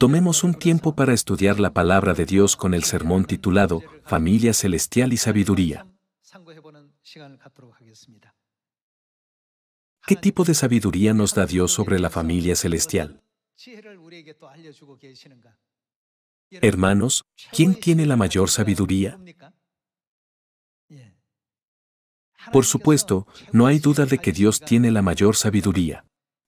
Tomemos un tiempo para estudiar la palabra de Dios con el sermón titulado Familia Celestial y Sabiduría. ¿Qué tipo de sabiduría nos da Dios sobre la familia celestial? Hermanos, ¿quién tiene la mayor sabiduría? Por supuesto, no hay duda de que Dios tiene la mayor sabiduría.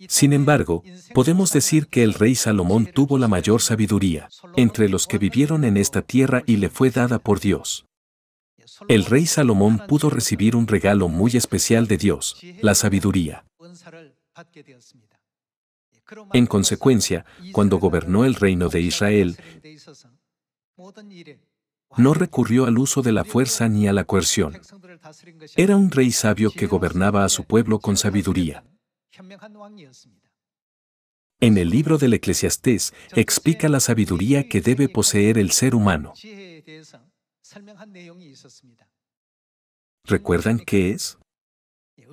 Sin embargo, podemos decir que el rey Salomón tuvo la mayor sabiduría entre los que vivieron en esta tierra y le fue dada por Dios. El rey Salomón pudo recibir un regalo muy especial de Dios, la sabiduría. En consecuencia, cuando gobernó el reino de Israel, no recurrió al uso de la fuerza ni a la coerción. Era un rey sabio que gobernaba a su pueblo con sabiduría. En el libro del Eclesiastés explica la sabiduría que debe poseer el ser humano. ¿Recuerdan qué es?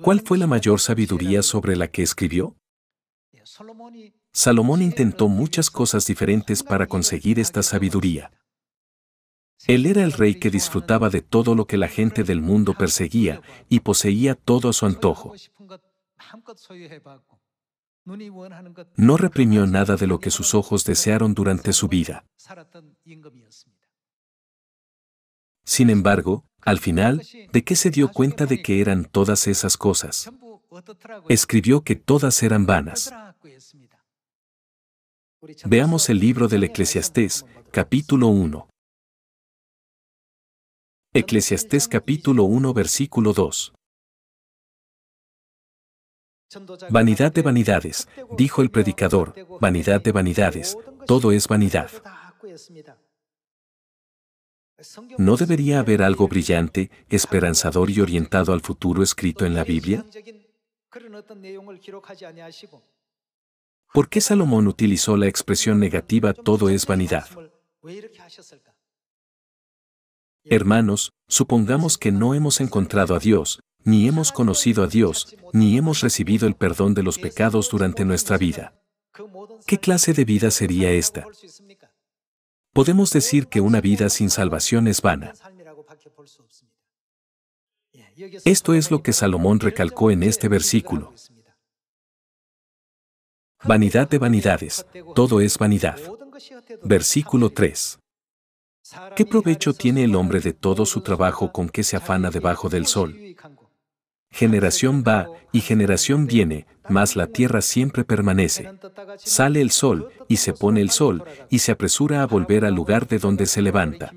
¿Cuál fue la mayor sabiduría sobre la que escribió? Salomón intentó muchas cosas diferentes para conseguir esta sabiduría. Él era el rey que disfrutaba de todo lo que la gente del mundo perseguía y poseía todo a su antojo. No reprimió nada de lo que sus ojos desearon durante su vida. Sin embargo, al final, ¿de qué se dio cuenta de que eran todas esas cosas? Escribió que todas eran vanas. Veamos el libro del Eclesiastés, capítulo 1. Eclesiastés capítulo 1 versículo 2. Vanidad de vanidades, dijo el predicador, vanidad de vanidades, todo es vanidad. ¿No debería haber algo brillante, esperanzador y orientado al futuro escrito en la Biblia? ¿Por qué Salomón utilizó la expresión negativa todo es vanidad? Hermanos, supongamos que no hemos encontrado a Dios, ni hemos conocido a Dios, ni hemos recibido el perdón de los pecados durante nuestra vida. ¿Qué clase de vida sería esta? Podemos decir que una vida sin salvación es vana. Esto es lo que Salomón recalcó en este versículo. Vanidad de vanidades, todo es vanidad. Versículo 3. ¿Qué provecho tiene el hombre de todo su trabajo con que se afana debajo del sol? Generación va y generación viene, mas la tierra siempre permanece. Sale el sol, y se pone el sol, y se apresura a volver al lugar de donde se levanta.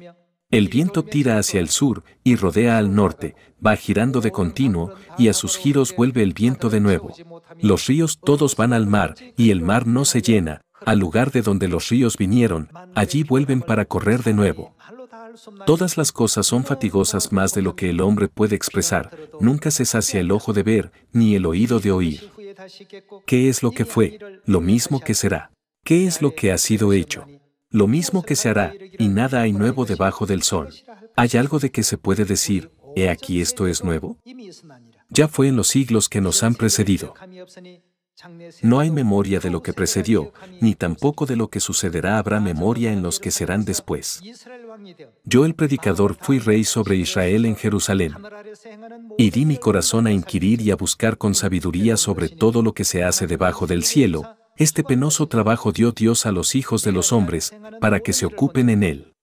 El viento tira hacia el sur y rodea al norte, va girando de continuo, y a sus giros vuelve el viento de nuevo. Los ríos todos van al mar, y el mar no se llena, al lugar de donde los ríos vinieron, allí vuelven para correr de nuevo. Todas las cosas son fatigosas más de lo que el hombre puede expresar, nunca se sacia el ojo de ver, ni el oído de oír. ¿Qué es lo que fue? Lo mismo que será. ¿Qué es lo que ha sido hecho? Lo mismo que se hará, y nada hay nuevo debajo del sol. ¿Hay algo de que se puede decir, he aquí esto es nuevo? Ya fue en los siglos que nos han precedido. No hay memoria de lo que precedió, ni tampoco de lo que sucederá habrá memoria en los que serán después. Yo el predicador fui rey sobre Israel en Jerusalén. Y di mi corazón a inquirir y a buscar con sabiduría sobre todo lo que se hace debajo del cielo. Este penoso trabajo dio Dios a los hijos de los hombres, para que se ocupen en él.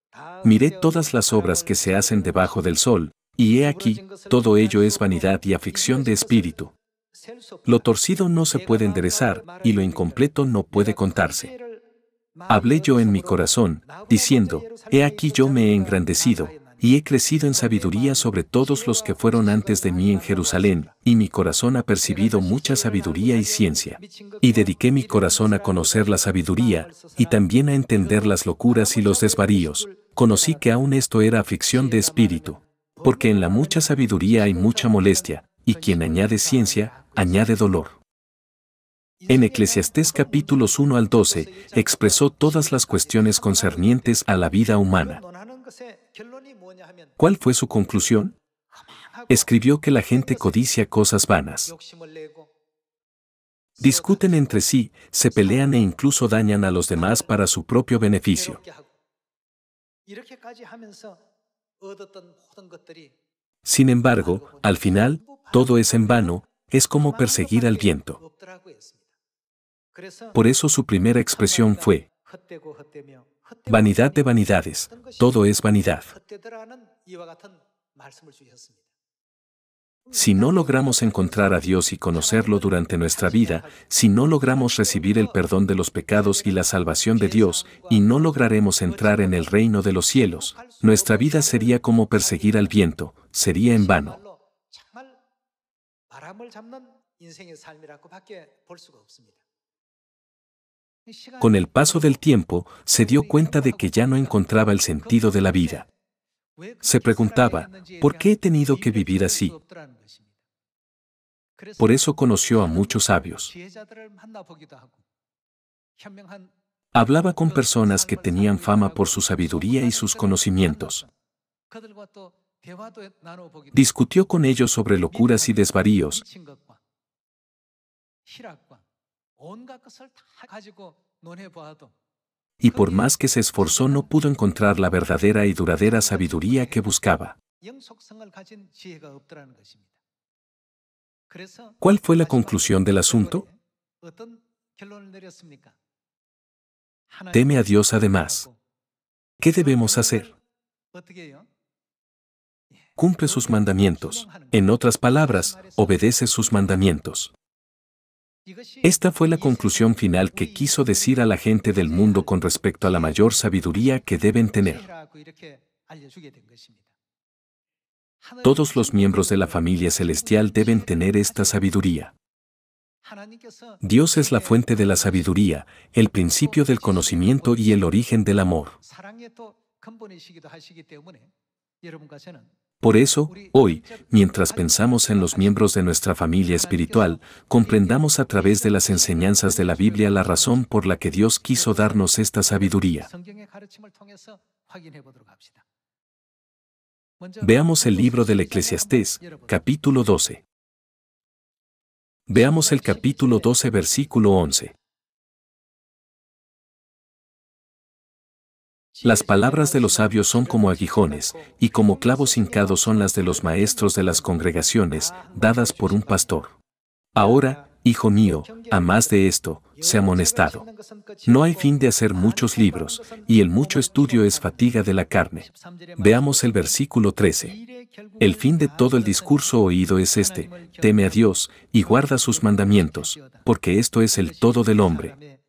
Miré todas las obras que se hacen debajo del sol, y he aquí, todo ello es vanidad y aflicción de espíritu. Lo torcido no se puede enderezar y lo incompleto no puede contarse. Hablé yo en mi corazón, diciendo, He aquí yo me he engrandecido, y he crecido en sabiduría sobre todos los que fueron antes de mí en Jerusalén, y mi corazón ha percibido mucha sabiduría y ciencia. Y dediqué mi corazón a conocer la sabiduría, y también a entender las locuras y los desvaríos. Conocí que aún esto era aflicción de espíritu. Porque en la mucha sabiduría hay mucha molestia, y quien añade ciencia, añade dolor. En Eclesiastés capítulos 1 al 12 expresó todas las cuestiones concernientes a la vida humana. ¿Cuál fue su conclusión? Escribió que la gente codicia cosas vanas. Discuten entre sí, se pelean e incluso dañan a los demás para su propio beneficio. Sin embargo, al final, todo es en vano, es como perseguir al viento. Por eso su primera expresión fue, vanidad de vanidades, todo es vanidad. Si no logramos encontrar a Dios y conocerlo durante nuestra vida, si no logramos recibir el perdón de los pecados y la salvación de Dios, y no lograremos entrar en el reino de los cielos, nuestra vida sería como perseguir al viento, sería en vano. Con el paso del tiempo, se dio cuenta de que ya no encontraba el sentido de la vida. Se preguntaba, ¿por qué he tenido que vivir así? Por eso conoció a muchos sabios. Hablaba con personas que tenían fama por su sabiduría y sus conocimientos. Discutió con ellos sobre locuras y desvaríos. Y por más que se esforzó no pudo encontrar la verdadera y duradera sabiduría que buscaba. ¿Cuál fue la conclusión del asunto? Teme a Dios además. ¿Qué debemos hacer? cumple sus mandamientos. En otras palabras, obedece sus mandamientos. Esta fue la conclusión final que quiso decir a la gente del mundo con respecto a la mayor sabiduría que deben tener. Todos los miembros de la familia celestial deben tener esta sabiduría. Dios es la fuente de la sabiduría, el principio del conocimiento y el origen del amor. Por eso, hoy, mientras pensamos en los miembros de nuestra familia espiritual, comprendamos a través de las enseñanzas de la Biblia la razón por la que Dios quiso darnos esta sabiduría. Veamos el libro del Eclesiastés, capítulo 12. Veamos el capítulo 12, versículo 11. Las palabras de los sabios son como aguijones, y como clavos hincados son las de los maestros de las congregaciones, dadas por un pastor. Ahora, hijo mío, a más de esto, se ha amonestado. No hay fin de hacer muchos libros, y el mucho estudio es fatiga de la carne. Veamos el versículo 13. El fin de todo el discurso oído es este, teme a Dios y guarda sus mandamientos, porque esto es el todo del hombre.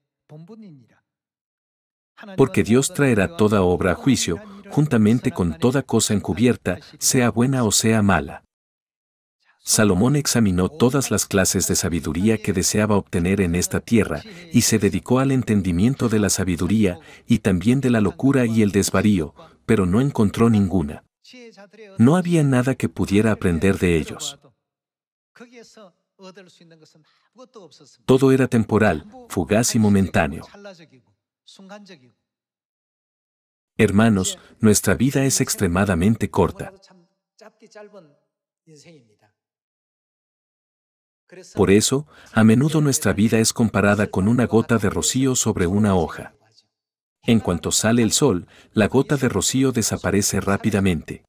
Porque Dios traerá toda obra a juicio, juntamente con toda cosa encubierta, sea buena o sea mala. Salomón examinó todas las clases de sabiduría que deseaba obtener en esta tierra, y se dedicó al entendimiento de la sabiduría, y también de la locura y el desvarío, pero no encontró ninguna. No había nada que pudiera aprender de ellos. Todo era temporal, fugaz y momentáneo. Hermanos, nuestra vida es extremadamente corta. Por eso, a menudo nuestra vida es comparada con una gota de rocío sobre una hoja. En cuanto sale el sol, la gota de rocío desaparece rápidamente.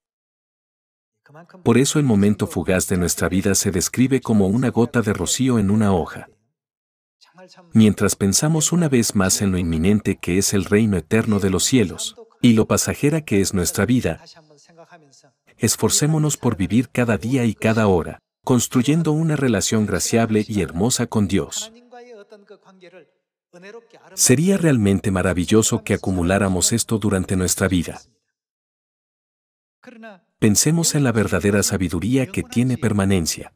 Por eso el momento fugaz de nuestra vida se describe como una gota de rocío en una hoja mientras pensamos una vez más en lo inminente que es el reino eterno de los cielos y lo pasajera que es nuestra vida, esforcémonos por vivir cada día y cada hora, construyendo una relación graciable y hermosa con Dios. Sería realmente maravilloso que acumuláramos esto durante nuestra vida. Pensemos en la verdadera sabiduría que tiene permanencia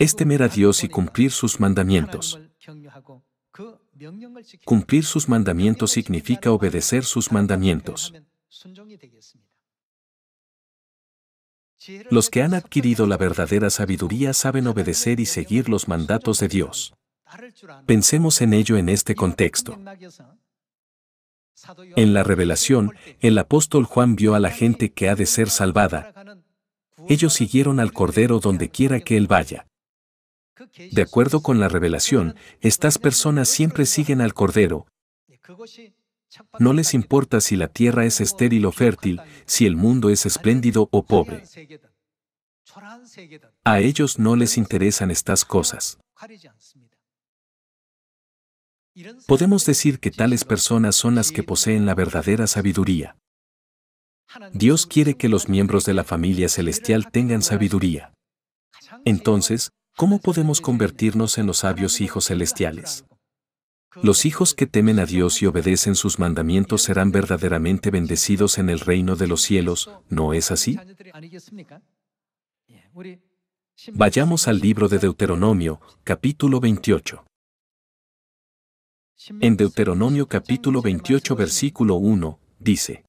es temer a Dios y cumplir sus mandamientos. Cumplir sus mandamientos significa obedecer sus mandamientos. Los que han adquirido la verdadera sabiduría saben obedecer y seguir los mandatos de Dios. Pensemos en ello en este contexto. En la revelación, el apóstol Juan vio a la gente que ha de ser salvada. Ellos siguieron al Cordero donde quiera que él vaya. De acuerdo con la revelación, estas personas siempre siguen al Cordero. No les importa si la tierra es estéril o fértil, si el mundo es espléndido o pobre. A ellos no les interesan estas cosas. Podemos decir que tales personas son las que poseen la verdadera sabiduría. Dios quiere que los miembros de la familia celestial tengan sabiduría. Entonces, ¿Cómo podemos convertirnos en los sabios hijos celestiales? Los hijos que temen a Dios y obedecen sus mandamientos serán verdaderamente bendecidos en el reino de los cielos, ¿no es así? Vayamos al libro de Deuteronomio, capítulo 28. En Deuteronomio capítulo 28 versículo 1, dice,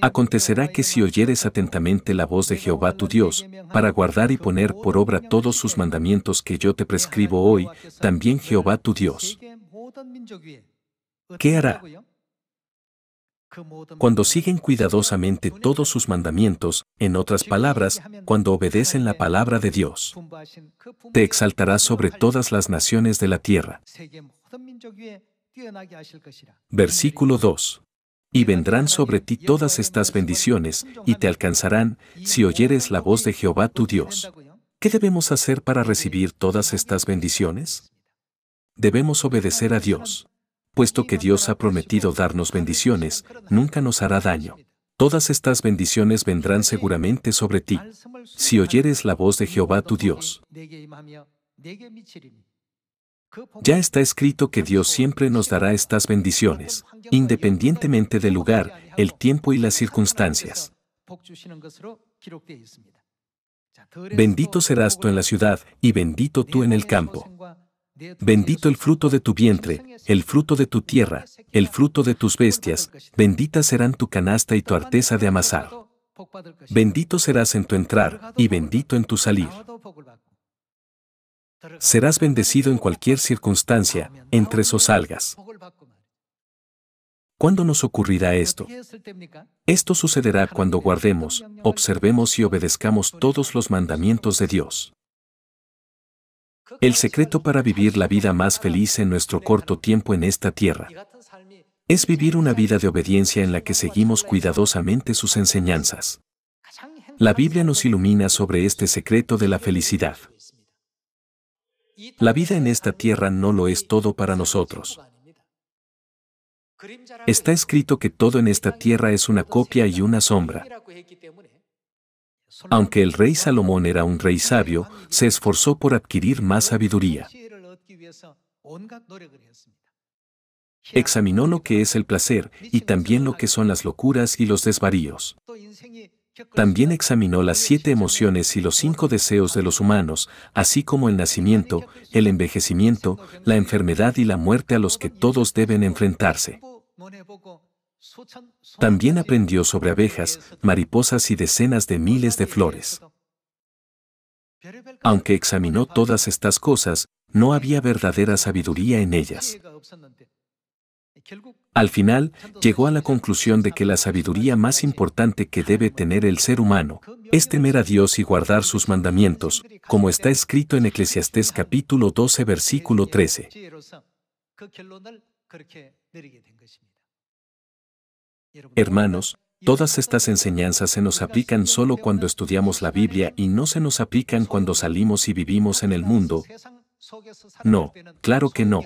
Acontecerá que si oyeres atentamente la voz de Jehová tu Dios, para guardar y poner por obra todos sus mandamientos que yo te prescribo hoy, también Jehová tu Dios. ¿Qué hará? Cuando siguen cuidadosamente todos sus mandamientos, en otras palabras, cuando obedecen la palabra de Dios, te exaltará sobre todas las naciones de la tierra. Versículo 2. Y vendrán sobre ti todas estas bendiciones, y te alcanzarán, si oyeres la voz de Jehová tu Dios. ¿Qué debemos hacer para recibir todas estas bendiciones? Debemos obedecer a Dios. Puesto que Dios ha prometido darnos bendiciones, nunca nos hará daño. Todas estas bendiciones vendrán seguramente sobre ti, si oyeres la voz de Jehová tu Dios. Ya está escrito que Dios siempre nos dará estas bendiciones, independientemente del lugar, el tiempo y las circunstancias. Bendito serás tú en la ciudad y bendito tú en el campo. Bendito el fruto de tu vientre, el fruto de tu tierra, el fruto de tus bestias, benditas serán tu canasta y tu arteza de amasar. Bendito serás en tu entrar y bendito en tu salir. Serás bendecido en cualquier circunstancia, entre sos algas. ¿Cuándo nos ocurrirá esto? Esto sucederá cuando guardemos, observemos y obedezcamos todos los mandamientos de Dios. El secreto para vivir la vida más feliz en nuestro corto tiempo en esta tierra es vivir una vida de obediencia en la que seguimos cuidadosamente sus enseñanzas. La Biblia nos ilumina sobre este secreto de la felicidad. La vida en esta tierra no lo es todo para nosotros. Está escrito que todo en esta tierra es una copia y una sombra. Aunque el rey Salomón era un rey sabio, se esforzó por adquirir más sabiduría. Examinó lo que es el placer y también lo que son las locuras y los desvaríos. También examinó las siete emociones y los cinco deseos de los humanos, así como el nacimiento, el envejecimiento, la enfermedad y la muerte a los que todos deben enfrentarse. También aprendió sobre abejas, mariposas y decenas de miles de flores. Aunque examinó todas estas cosas, no había verdadera sabiduría en ellas. Al final, llegó a la conclusión de que la sabiduría más importante que debe tener el ser humano es temer a Dios y guardar sus mandamientos, como está escrito en Eclesiastés capítulo 12 versículo 13. Hermanos, todas estas enseñanzas se nos aplican solo cuando estudiamos la Biblia y no se nos aplican cuando salimos y vivimos en el mundo. No, claro que no.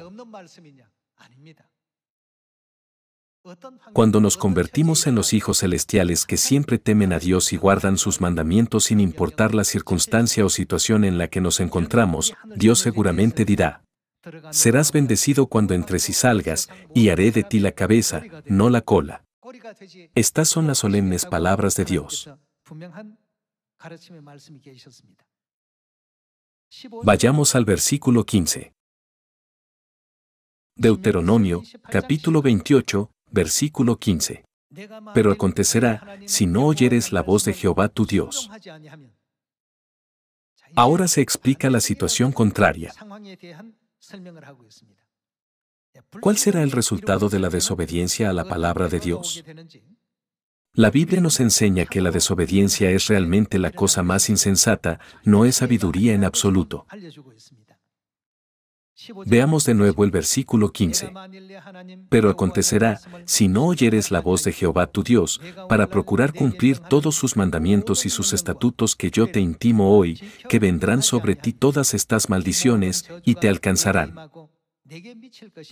Cuando nos convertimos en los hijos celestiales que siempre temen a Dios y guardan sus mandamientos sin importar la circunstancia o situación en la que nos encontramos, Dios seguramente dirá, serás bendecido cuando entres y salgas, y haré de ti la cabeza, no la cola. Estas son las solemnes palabras de Dios. Vayamos al versículo 15. Deuteronomio, capítulo 28, versículo 15. Pero acontecerá si no oyeres la voz de Jehová tu Dios. Ahora se explica la situación contraria. ¿Cuál será el resultado de la desobediencia a la palabra de Dios? La Biblia nos enseña que la desobediencia es realmente la cosa más insensata, no es sabiduría en absoluto. Veamos de nuevo el versículo 15. Pero acontecerá, si no oyeres la voz de Jehová tu Dios, para procurar cumplir todos sus mandamientos y sus estatutos que yo te intimo hoy, que vendrán sobre ti todas estas maldiciones, y te alcanzarán.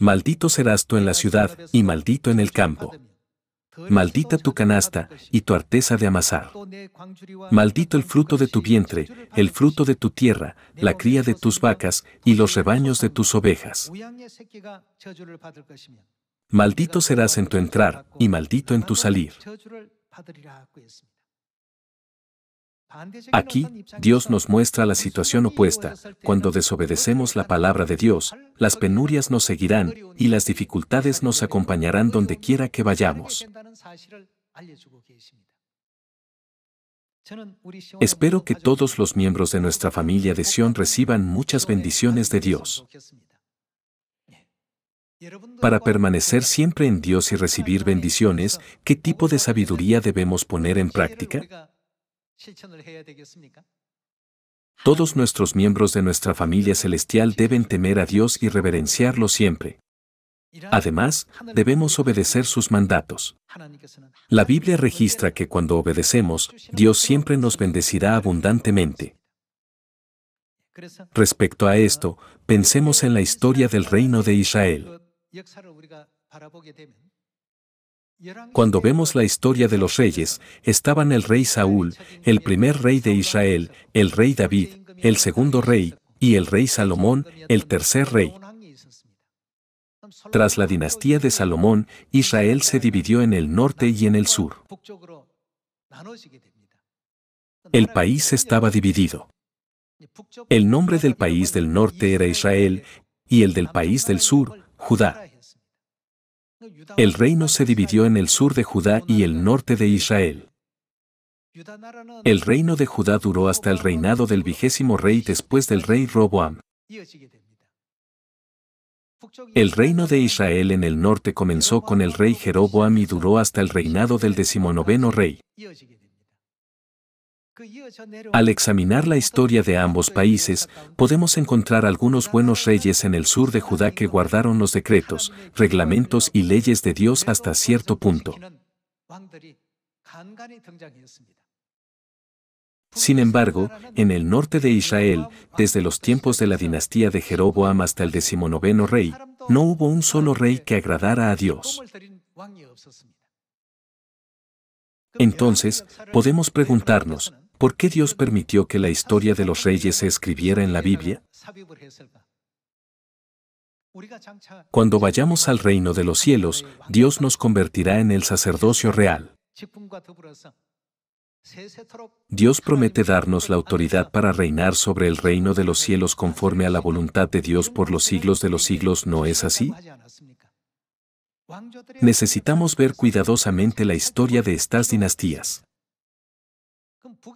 Maldito serás tú en la ciudad, y maldito en el campo. Maldita tu canasta y tu arteza de amasar. Maldito el fruto de tu vientre, el fruto de tu tierra, la cría de tus vacas y los rebaños de tus ovejas. Maldito serás en tu entrar y maldito en tu salir. Aquí, Dios nos muestra la situación opuesta. Cuando desobedecemos la palabra de Dios, las penurias nos seguirán y las dificultades nos acompañarán donde quiera que vayamos. Espero que todos los miembros de nuestra familia de Sion reciban muchas bendiciones de Dios. Para permanecer siempre en Dios y recibir bendiciones, ¿qué tipo de sabiduría debemos poner en práctica? Todos nuestros miembros de nuestra familia celestial deben temer a Dios y reverenciarlo siempre. Además, debemos obedecer sus mandatos. La Biblia registra que cuando obedecemos, Dios siempre nos bendecirá abundantemente. Respecto a esto, pensemos en la historia del reino de Israel. Cuando vemos la historia de los reyes, estaban el rey Saúl, el primer rey de Israel, el rey David, el segundo rey, y el rey Salomón, el tercer rey. Tras la dinastía de Salomón, Israel se dividió en el norte y en el sur. El país estaba dividido. El nombre del país del norte era Israel y el del país del sur, Judá. El reino se dividió en el sur de Judá y el norte de Israel. El reino de Judá duró hasta el reinado del vigésimo rey después del rey Roboam. El reino de Israel en el norte comenzó con el rey Jeroboam y duró hasta el reinado del decimonoveno rey. Al examinar la historia de ambos países, podemos encontrar algunos buenos reyes en el sur de Judá que guardaron los decretos, reglamentos y leyes de Dios hasta cierto punto. Sin embargo, en el norte de Israel, desde los tiempos de la dinastía de Jeroboam hasta el decimonoveno rey, no hubo un solo rey que agradara a Dios. Entonces, podemos preguntarnos, ¿Por qué Dios permitió que la historia de los reyes se escribiera en la Biblia? Cuando vayamos al reino de los cielos, Dios nos convertirá en el sacerdocio real. Dios promete darnos la autoridad para reinar sobre el reino de los cielos conforme a la voluntad de Dios por los siglos de los siglos, ¿no es así? Necesitamos ver cuidadosamente la historia de estas dinastías.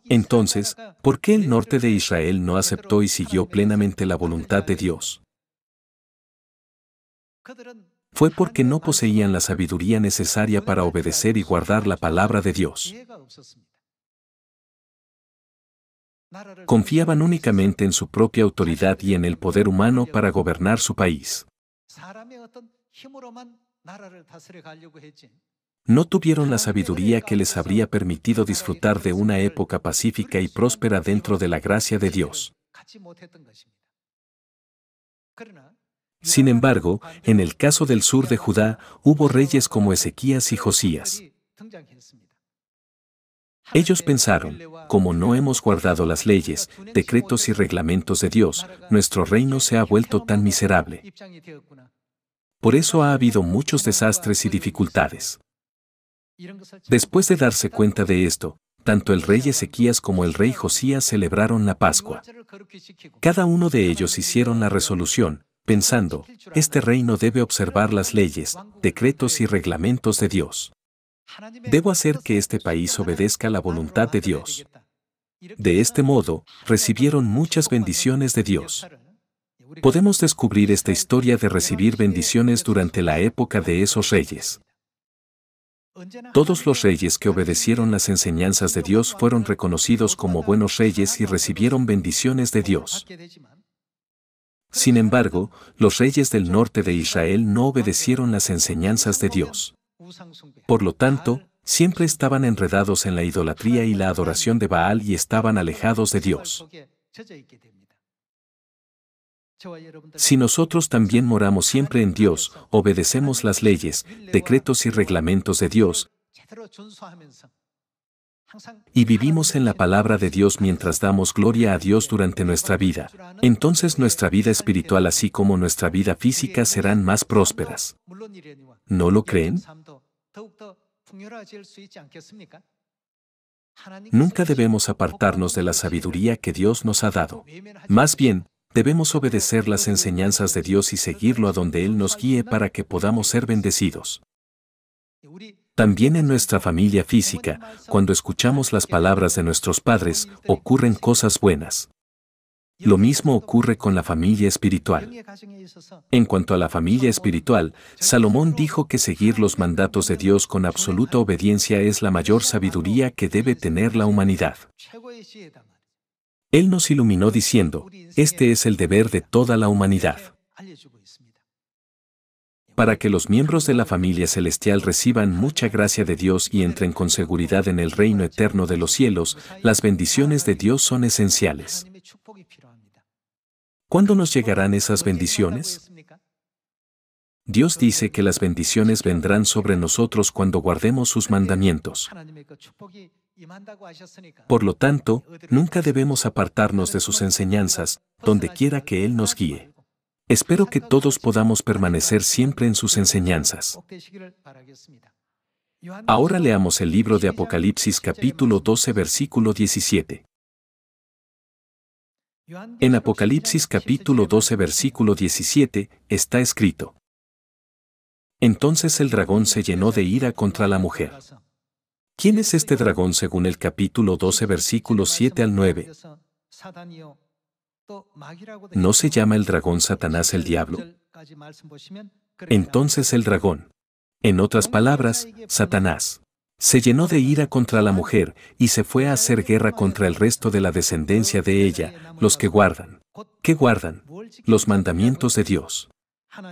Entonces, ¿por qué el norte de Israel no aceptó y siguió plenamente la voluntad de Dios? Fue porque no poseían la sabiduría necesaria para obedecer y guardar la palabra de Dios. Confiaban únicamente en su propia autoridad y en el poder humano para gobernar su país no tuvieron la sabiduría que les habría permitido disfrutar de una época pacífica y próspera dentro de la gracia de Dios. Sin embargo, en el caso del sur de Judá, hubo reyes como Ezequías y Josías. Ellos pensaron, como no hemos guardado las leyes, decretos y reglamentos de Dios, nuestro reino se ha vuelto tan miserable. Por eso ha habido muchos desastres y dificultades. Después de darse cuenta de esto, tanto el rey Ezequías como el rey Josías celebraron la Pascua. Cada uno de ellos hicieron la resolución, pensando, este reino debe observar las leyes, decretos y reglamentos de Dios. Debo hacer que este país obedezca la voluntad de Dios. De este modo, recibieron muchas bendiciones de Dios. Podemos descubrir esta historia de recibir bendiciones durante la época de esos reyes. Todos los reyes que obedecieron las enseñanzas de Dios fueron reconocidos como buenos reyes y recibieron bendiciones de Dios. Sin embargo, los reyes del norte de Israel no obedecieron las enseñanzas de Dios. Por lo tanto, siempre estaban enredados en la idolatría y la adoración de Baal y estaban alejados de Dios. Si nosotros también moramos siempre en Dios, obedecemos las leyes, decretos y reglamentos de Dios, y vivimos en la palabra de Dios mientras damos gloria a Dios durante nuestra vida, entonces nuestra vida espiritual así como nuestra vida física serán más prósperas. ¿No lo creen? Nunca debemos apartarnos de la sabiduría que Dios nos ha dado. Más bien, debemos obedecer las enseñanzas de Dios y seguirlo a donde Él nos guíe para que podamos ser bendecidos. También en nuestra familia física, cuando escuchamos las palabras de nuestros padres, ocurren cosas buenas. Lo mismo ocurre con la familia espiritual. En cuanto a la familia espiritual, Salomón dijo que seguir los mandatos de Dios con absoluta obediencia es la mayor sabiduría que debe tener la humanidad. Él nos iluminó diciendo, este es el deber de toda la humanidad. Para que los miembros de la familia celestial reciban mucha gracia de Dios y entren con seguridad en el reino eterno de los cielos, las bendiciones de Dios son esenciales. ¿Cuándo nos llegarán esas bendiciones? Dios dice que las bendiciones vendrán sobre nosotros cuando guardemos sus mandamientos. Por lo tanto, nunca debemos apartarnos de sus enseñanzas, donde quiera que Él nos guíe. Espero que todos podamos permanecer siempre en sus enseñanzas. Ahora leamos el libro de Apocalipsis capítulo 12 versículo 17. En Apocalipsis capítulo 12 versículo 17 está escrito. Entonces el dragón se llenó de ira contra la mujer. ¿Quién es este dragón según el capítulo 12 versículos 7 al 9? ¿No se llama el dragón Satanás el diablo? Entonces el dragón, en otras palabras, Satanás, se llenó de ira contra la mujer y se fue a hacer guerra contra el resto de la descendencia de ella, los que guardan. ¿Qué guardan? Los mandamientos de Dios.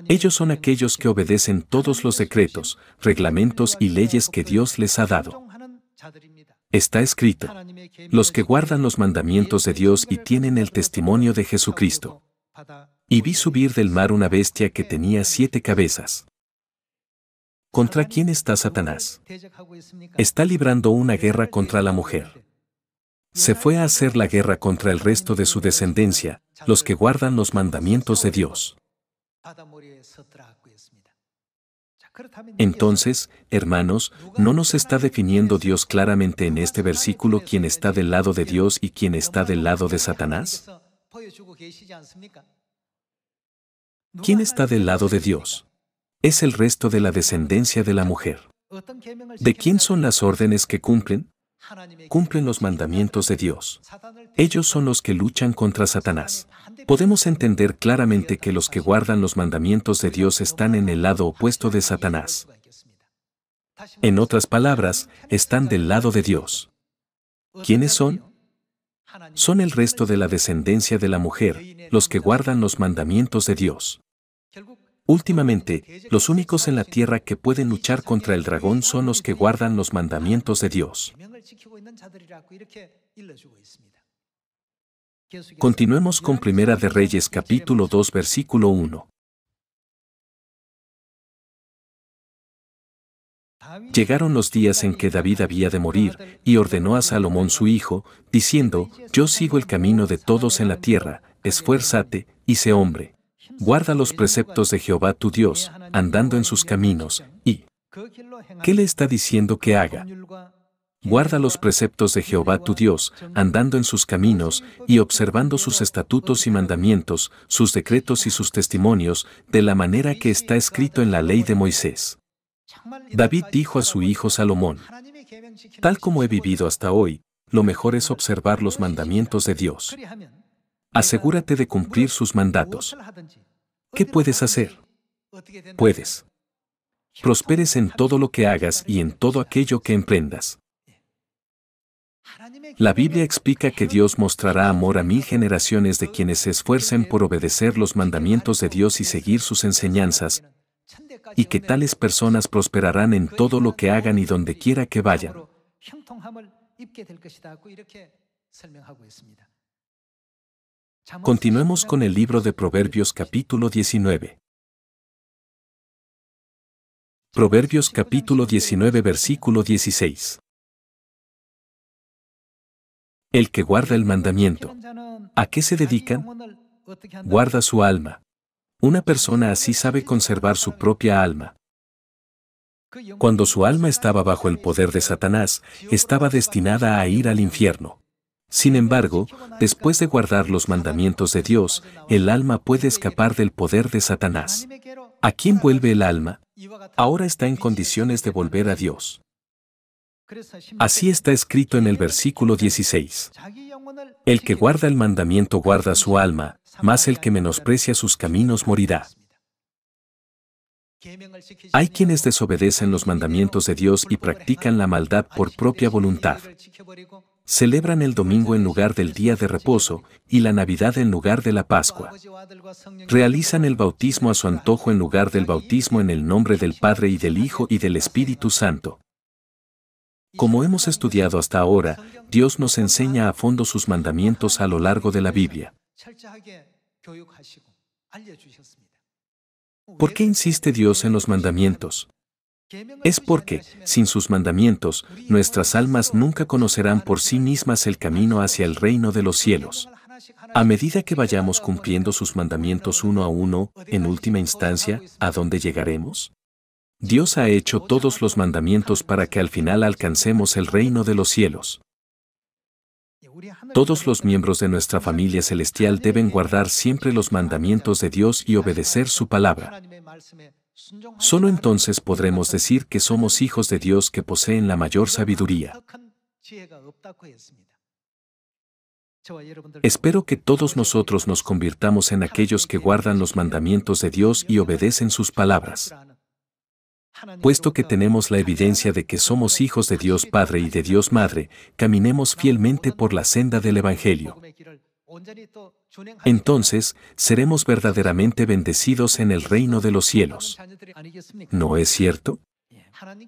Ellos son aquellos que obedecen todos los decretos, reglamentos y leyes que Dios les ha dado. Está escrito, los que guardan los mandamientos de Dios y tienen el testimonio de Jesucristo. Y vi subir del mar una bestia que tenía siete cabezas. ¿Contra quién está Satanás? Está librando una guerra contra la mujer. Se fue a hacer la guerra contra el resto de su descendencia, los que guardan los mandamientos de Dios. Entonces, hermanos, ¿no nos está definiendo Dios claramente en este versículo quién está del lado de Dios y quién está del lado de Satanás? ¿Quién está del lado de Dios? Es el resto de la descendencia de la mujer. ¿De quién son las órdenes que cumplen? Cumplen los mandamientos de Dios. Ellos son los que luchan contra Satanás podemos entender claramente que los que guardan los mandamientos de Dios están en el lado opuesto de Satanás. En otras palabras, están del lado de Dios. ¿Quiénes son? Son el resto de la descendencia de la mujer, los que guardan los mandamientos de Dios. Últimamente, los únicos en la tierra que pueden luchar contra el dragón son los que guardan los mandamientos de Dios. Continuemos con Primera de Reyes capítulo 2 versículo 1. Llegaron los días en que David había de morir, y ordenó a Salomón su hijo, diciendo, Yo sigo el camino de todos en la tierra, esfuérzate, y sé hombre. Guarda los preceptos de Jehová tu Dios, andando en sus caminos, y... ¿Qué le está diciendo que haga? Guarda los preceptos de Jehová tu Dios, andando en sus caminos, y observando sus estatutos y mandamientos, sus decretos y sus testimonios, de la manera que está escrito en la ley de Moisés. David dijo a su hijo Salomón, Tal como he vivido hasta hoy, lo mejor es observar los mandamientos de Dios. Asegúrate de cumplir sus mandatos. ¿Qué puedes hacer? Puedes. Prosperes en todo lo que hagas y en todo aquello que emprendas. La Biblia explica que Dios mostrará amor a mil generaciones de quienes se esfuercen por obedecer los mandamientos de Dios y seguir sus enseñanzas, y que tales personas prosperarán en todo lo que hagan y donde quiera que vayan. Continuemos con el libro de Proverbios capítulo 19. Proverbios capítulo 19 versículo 16. El que guarda el mandamiento. ¿A qué se dedican? Guarda su alma. Una persona así sabe conservar su propia alma. Cuando su alma estaba bajo el poder de Satanás, estaba destinada a ir al infierno. Sin embargo, después de guardar los mandamientos de Dios, el alma puede escapar del poder de Satanás. ¿A quién vuelve el alma? Ahora está en condiciones de volver a Dios. Así está escrito en el versículo 16. El que guarda el mandamiento guarda su alma, mas el que menosprecia sus caminos morirá. Hay quienes desobedecen los mandamientos de Dios y practican la maldad por propia voluntad. Celebran el domingo en lugar del día de reposo y la Navidad en lugar de la Pascua. Realizan el bautismo a su antojo en lugar del bautismo en el nombre del Padre y del Hijo y del Espíritu Santo. Como hemos estudiado hasta ahora, Dios nos enseña a fondo sus mandamientos a lo largo de la Biblia. ¿Por qué insiste Dios en los mandamientos? Es porque, sin sus mandamientos, nuestras almas nunca conocerán por sí mismas el camino hacia el reino de los cielos. A medida que vayamos cumpliendo sus mandamientos uno a uno, en última instancia, ¿a dónde llegaremos? Dios ha hecho todos los mandamientos para que al final alcancemos el reino de los cielos. Todos los miembros de nuestra familia celestial deben guardar siempre los mandamientos de Dios y obedecer su palabra. Solo entonces podremos decir que somos hijos de Dios que poseen la mayor sabiduría. Espero que todos nosotros nos convirtamos en aquellos que guardan los mandamientos de Dios y obedecen sus palabras. Puesto que tenemos la evidencia de que somos hijos de Dios Padre y de Dios Madre, caminemos fielmente por la senda del Evangelio. Entonces, seremos verdaderamente bendecidos en el reino de los cielos. ¿No es cierto?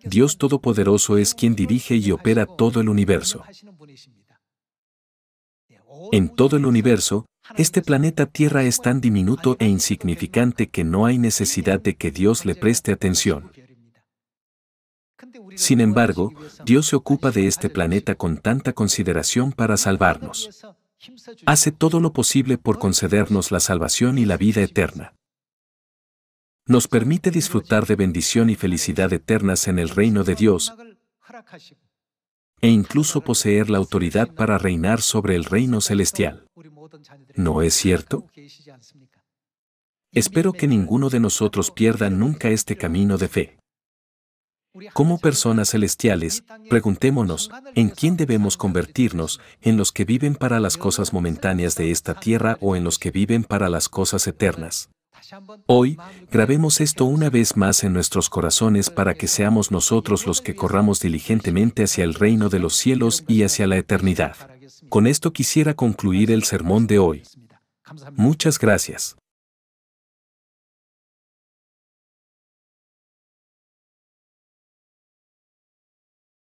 Dios Todopoderoso es quien dirige y opera todo el universo. En todo el universo, este planeta Tierra es tan diminuto e insignificante que no hay necesidad de que Dios le preste atención. Sin embargo, Dios se ocupa de este planeta con tanta consideración para salvarnos. Hace todo lo posible por concedernos la salvación y la vida eterna. Nos permite disfrutar de bendición y felicidad eternas en el reino de Dios e incluso poseer la autoridad para reinar sobre el reino celestial. ¿No es cierto? Espero que ninguno de nosotros pierda nunca este camino de fe. Como personas celestiales, preguntémonos, ¿en quién debemos convertirnos? ¿En los que viven para las cosas momentáneas de esta tierra o en los que viven para las cosas eternas? Hoy, grabemos esto una vez más en nuestros corazones para que seamos nosotros los que corramos diligentemente hacia el reino de los cielos y hacia la eternidad. Con esto quisiera concluir el sermón de hoy. Muchas gracias.